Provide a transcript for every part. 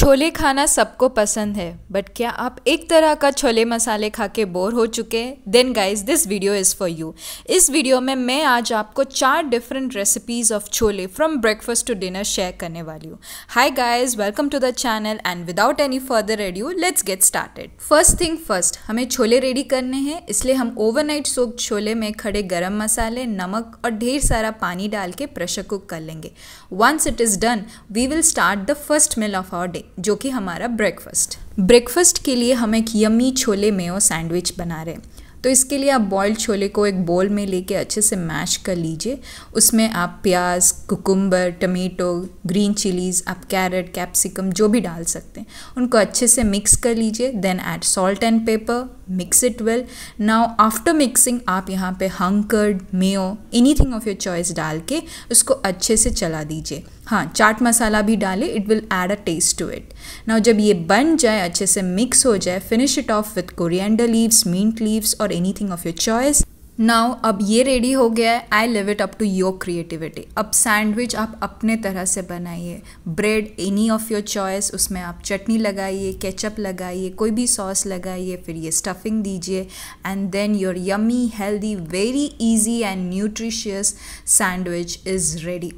छोले खाना सबको पसंद है बट क्या आप एक तरह का छोले मसाले खा के बोर हो चुके हैं then guys this video is for you इस वीडियो में मैं आज आपको चार different recipes of chole from breakfast to dinner share करने वाली हूँ hi guys welcome to the channel and without any further ado let's get started first thing first हमें छोले रेडी करने हैं इसलिए हम ओवरनाइट सोक छोले में खड़े गर्म मसाले नमक और ढेर सारा पानी डाल के प्रेशर कुक कर लेंगे once it is done we will start the first meal of our day जो कि हमारा ब्रेकफास्ट ब्रेकफास्ट के लिए हम एक यमी छोले मेयो सैंडविच बना रहे हैं तो इसके लिए आप बॉयल्ड छोले को एक बोल में लेके अच्छे से मैश कर लीजिए उसमें आप प्याज कुकुम्बर टमेटो ग्रीन चिलीज़ आप कैरेट कैप्सिकम जो भी डाल सकते हैं उनको अच्छे से मिक्स कर लीजिए then add salt and pepper mix it well now after mixing आप यहाँ पे hung curd mayo anything of your choice डाल के उसको अच्छे से चला दीजिए हाँ चाट मसाला भी डाले it will add a taste to it now जब ये बन जाए अच्छे से मिक्स हो जाए finish it off with coriander leaves mint leaves और anything of your choice now अब ये रेडी हो गया है I leave it up to your creativity अब सैंडविच आप अपने तरह से बनाइए bread any of your choice उसमें आप चटनी लगाइए केचप लगाइए कोई भी सॉस लगाइए फिर ये स्टफिंग दीजिए and then your yummy healthy very easy and nutritious sandwich is ready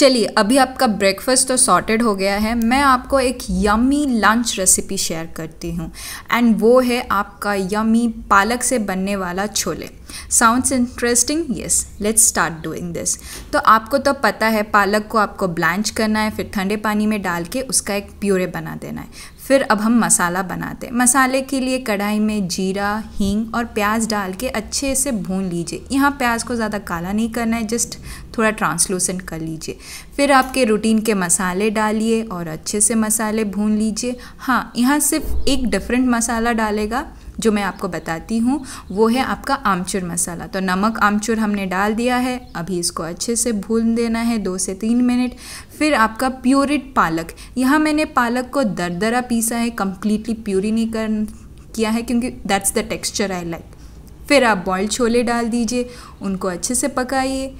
चलिए अभी आपका ब्रेकफास्ट तो सॉर्टेड हो गया है मैं आपको एक यमी लंच रेसिपी शेयर करती हूँ एंड वो है आपका यमी पालक से बनने वाला chole sounds interesting yes let's start doing this तो आपको तो पता है पालक को आपको ब्लांच करना है फिर ठंडे पानी में डाल के उसका एक प्यूरे बना देना है फिर अब हम मसाला बनाते हैं मसाले के लिए कढ़ाई में जीरा हींग और प्याज डाल के अच्छे से भून लीजिए यहाँ प्याज को ज़्यादा काला नहीं करना है जस्ट थोड़ा ट्रांसलूसेंट कर लीजिए फिर आपके रूटीन के मसाले डालिए और अच्छे से मसाले भून लीजिए हाँ यहाँ सिर्फ एक डिफरेंट मसाला डालेगा जो मैं आपको बताती हूँ वो है आपका आमचूर मसाला तो नमक आमचूर हमने डाल दिया है अभी इसको अच्छे से भून देना है दो से तीन मिनट फिर आपका प्योरिड पालक यहाँ मैंने पालक को दरदरा पीसा है कम्प्लीटली प्योरी नहीं कर किया है क्योंकि that's the texture I like फिर आप बॉयल छोले डाल दीजिए उनको अच्छे से पकाइए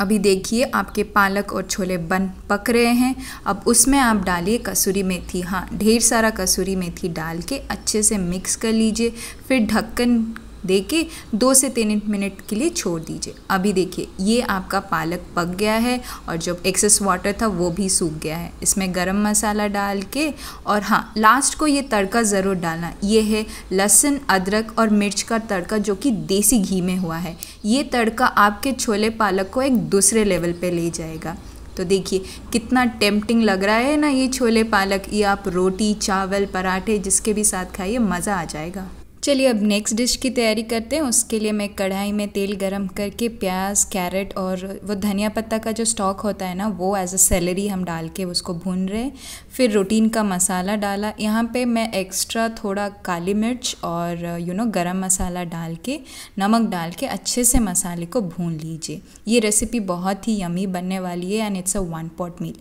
अभी देखिए आपके पालक और छोले बन पक रहे हैं अब उसमें आप डालिए कसूरी मेथी हाँ ढेर सारा कसूरी मेथी डाल के अच्छे से मिक्स कर लीजिए फिर ढक्कन दे के दो से तीन मिनट के लिए छोड़ दीजिए अभी देखिए ये आपका पालक पक गया है और जब एक्सेस वाटर था वो भी सूख गया है इसमें गरम मसाला डाल के और हाँ लास्ट को ये तड़का ज़रूर डालना ये है लहसुन अदरक और मिर्च का तड़का जो कि देसी घी में हुआ है ये तड़का आपके छोले पालक को एक दूसरे लेवल पर ले जाएगा तो देखिए कितना टेम्पटिंग लग रहा है ना ये छोले पालक ये आप रोटी चावल पराठे जिसके भी साथ खाइए मज़ा आ जाएगा चलिए अब नेक्स्ट डिश की तैयारी करते हैं उसके लिए मैं कढ़ाई में तेल गरम करके प्याज कैरेट और वो धनिया पत्ता का जो स्टॉक होता है ना वो एज अ सैलरी हम डाल के उसको भून रहे फिर रोटीन का मसाला डाला यहाँ पे मैं एक्स्ट्रा थोड़ा काली मिर्च और यू नो गरम मसाला डाल के नमक डाल के अच्छे से मसाले को भून लीजिए ये रेसिपी बहुत ही यमी बनने वाली है and it's a one pot meal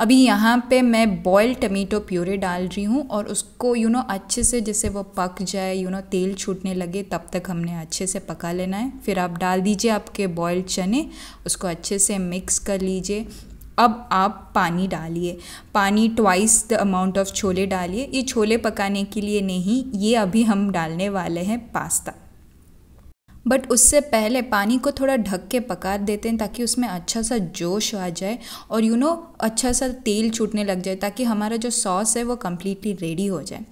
अभी यहाँ पे मैं बॉयल टमेटो प्योरे डाल रही हूँ और उसको यू नो अच्छे से जैसे वो पक जाए यू नो तेल छूटने लगे तब तक हमने अच्छे से पका लेना है फिर आप डाल दीजिए आपके बॉयल्ड चने उसको अच्छे से मिक्स कर लीजिए अब आप पानी डालिए पानी twice the amount of chole डालिए ये छोले पकाने के लिए नहीं ये अभी हम डालने वाले हैं पास्ता बट उससे पहले पानी को थोड़ा ढक के पका देते हैं ताकि उसमें अच्छा सा जोश आ जाए और यू you नो know, अच्छा सा तेल छूटने लग जाए ताकि हमारा जो सॉस है वो कम्प्लीटली रेडी हो जाए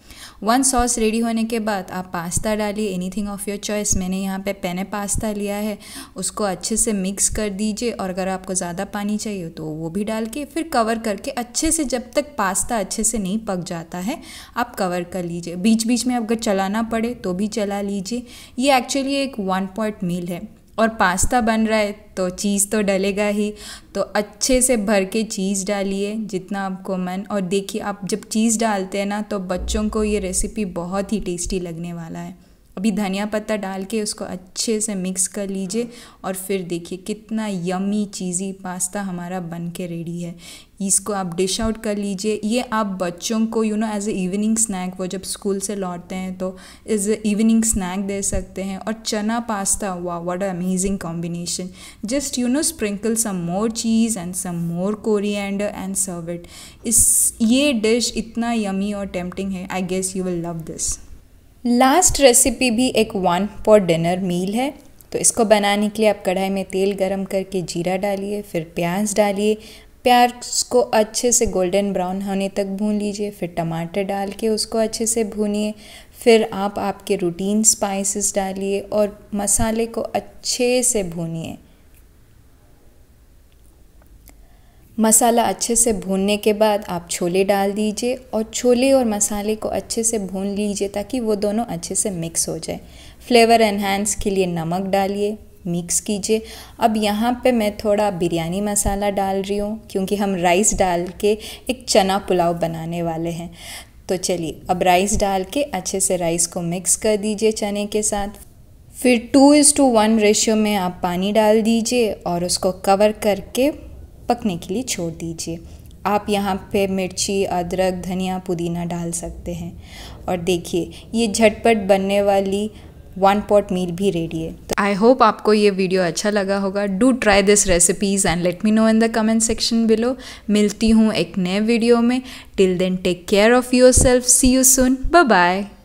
वन सॉस रेडी होने के बाद आप पास्ता डालिए एनीथिंग ऑफ योर चॉइस मैंने यहाँ पे पेने पास्ता लिया है उसको अच्छे से मिक्स कर दीजिए और अगर आपको ज़्यादा पानी चाहिए तो वो भी डाल के फिर कवर करके अच्छे से जब तक पास्ता अच्छे से नहीं पक जाता है आप कवर कर लीजिए बीच बीच में अगर चलाना पड़े तो भी चला लीजिए ये एक्चुअली एक वन ऑन पॉइंट मील है और पास्ता बन रहा है तो चीज़ तो डलेगा ही तो अच्छे से भर के चीज़ डालिए जितना आपको मन और देखिए आप जब चीज़ डालते हैं ना तो बच्चों को ये रेसिपी बहुत ही टेस्टी लगने वाला है अभी धनिया पत्ता डाल के उसको अच्छे से मिक्स कर लीजिए और फिर देखिए कितना यमी चीज़ी पास्ता हमारा बन के रेडी है इसको आप डिश आउट कर लीजिए ये आप बच्चों को you know as a evening snack वो जब स्कूल से लौटते हैं तो एज ए इवनिंग स्नैक दे सकते हैं और चना पास्ता हुआ what amazing combination just you know sprinkle some more cheese and some more coriander and serve it इस ये डिश इतना यमी और टेम्पटिंग है I guess you will love this last recipe भी एक वन पॉट डिनर मील है तो इसको बनाने के लिए आप कढ़ाई में तेल गरम करके जीरा डालिए फिर प्याज डालिए प्याज को अच्छे से गोल्डन ब्राउन होने तक भून लीजिए फिर टमाटर डाल के उसको अच्छे से भूनिए फिर आप आपके रूटीन स्पाइसेस डालिए और मसाले को अच्छे से भूनिए मसाला अच्छे से भूनने के बाद आप छोले डाल दीजिए और छोले और मसाले को अच्छे से भून लीजिए ताकि वो दोनों अच्छे से मिक्स हो जाए फ्लेवर एनहेंस के लिए नमक डालिए मिक्स कीजिए अब यहाँ पे मैं थोड़ा बिरयानी मसाला डाल रही हूँ क्योंकि हम राइस डाल के एक चना पुलाव बनाने वाले हैं तो चलिए अब राइस डाल के अच्छे से राइस को मिक्स कर दीजिए चने के साथ फिर two is to one ratio में आप पानी डाल दीजिए और उसको कवर करके पकने के लिए छोड़ दीजिए आप यहाँ पे मिर्ची अदरक धनिया पुदीना डाल सकते हैं और देखिए ये झटपट बनने वाली वन पॉट मील भी रेडी है तो आई होप आपको ये वीडियो अच्छा लगा होगा do try this recipes and let me know in the comment section below मिलती हूँ एक नए वीडियो में till then take care of yourself see you soon bye